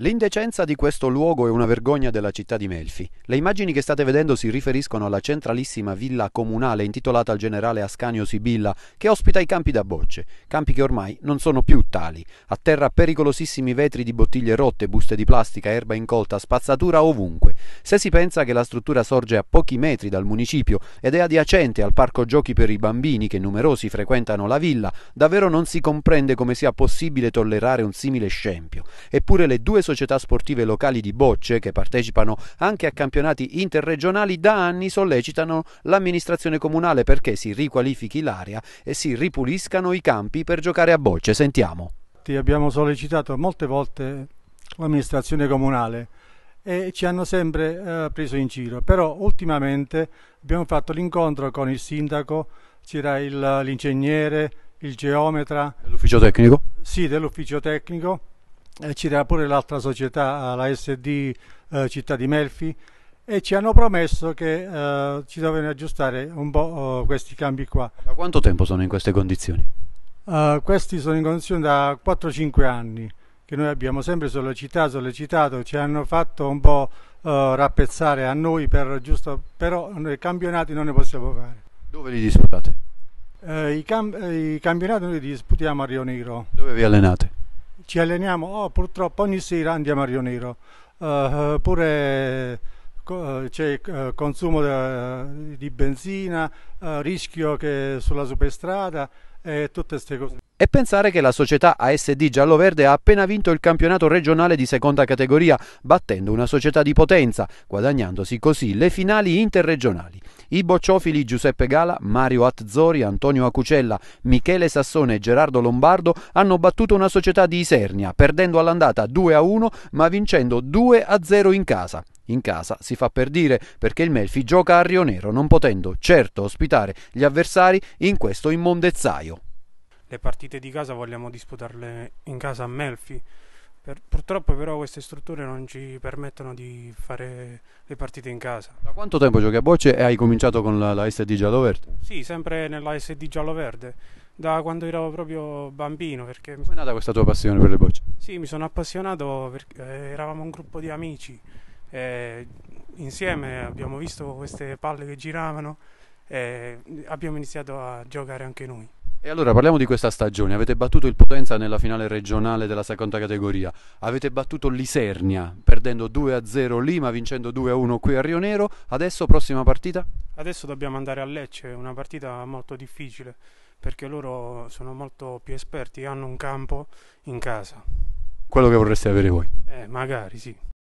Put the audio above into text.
L'indecenza di questo luogo è una vergogna della città di Melfi. Le immagini che state vedendo si riferiscono alla centralissima villa comunale intitolata al generale Ascanio Sibilla, che ospita i campi da bocce, campi che ormai non sono più tali. A terra pericolosissimi vetri di bottiglie rotte, buste di plastica, erba incolta, spazzatura ovunque. Se si pensa che la struttura sorge a pochi metri dal municipio ed è adiacente al parco giochi per i bambini che numerosi frequentano la villa, davvero non si comprende come sia possibile tollerare un simile scempio. Eppure le due società sportive locali di Bocce, che partecipano anche a campionati interregionali, da anni sollecitano l'amministrazione comunale perché si riqualifichi l'area e si ripuliscano i campi per giocare a Bocce. Sentiamo. Ti abbiamo sollecitato molte volte l'amministrazione comunale e ci hanno sempre eh, preso in giro, però ultimamente abbiamo fatto l'incontro con il sindaco, c'era l'ingegnere, il geometra. Dell'ufficio tecnico? Sì, dell'ufficio tecnico eh, c'era pure l'altra società, la SD eh, Città di Melfi, e ci hanno promesso che eh, ci dovevano aggiustare un po' oh, questi cambi qua. Da quanto tempo sono in queste condizioni? Uh, questi sono in condizioni da 4-5 anni che noi abbiamo sempre sollecitato, sollecitato, ci hanno fatto un po' uh, rappezzare a noi, per giusto, però noi campionati non ne possiamo fare. Dove li disputate? Uh, i, cam- I campionati noi li disputiamo a Rio Negro. Dove vi allenate? ci alleniamo, oh, purtroppo ogni sera andiamo a Rio Nero, uh, pure uh, c'è uh, consumo de, di benzina, rischio che sulla superstrada e tutte queste cose. E pensare che la società ASD gialloverde ha appena vinto il campionato regionale di seconda categoria, battendo una società di potenza, guadagnandosi così le finali interregionali. I bocciofili Giuseppe Gala, Mario Azzori, Antonio Acucella, Michele Sassone e Gerardo Lombardo hanno battuto una società di Isernia, perdendo all'andata 2-1 ma vincendo 2-0 in casa. In casa si fa per dire perché il Melfi gioca a Rionero, non potendo certo ospitare gli avversari in questo immondezzaio le partite di casa vogliamo disputarle in casa a Melfi. Per, purtroppo però queste strutture non ci permettono di fare le partite in casa. Da quanto tempo giochi a bocce e hai cominciato con la, la SD giallo-verde? Sì, sempre nella SD giallo-verde, da quando ero proprio bambino. Perché Come è nata questa tua passione per le bocce? Sì, mi sono appassionato perché eh, eravamo un gruppo di amici e insieme abbiamo visto queste palle che giravano e abbiamo iniziato a giocare anche noi. E allora parliamo di questa stagione. Avete battuto il Potenza nella finale regionale della seconda categoria. Avete battuto l'Isernia perdendo 2-0 lì ma vincendo 2-1 qui a Rio Nero. Adesso prossima partita? Adesso dobbiamo andare a Lecce, una partita molto difficile perché loro sono molto più esperti, hanno un campo in casa. Quello che vorreste avere voi? Eh, magari sì.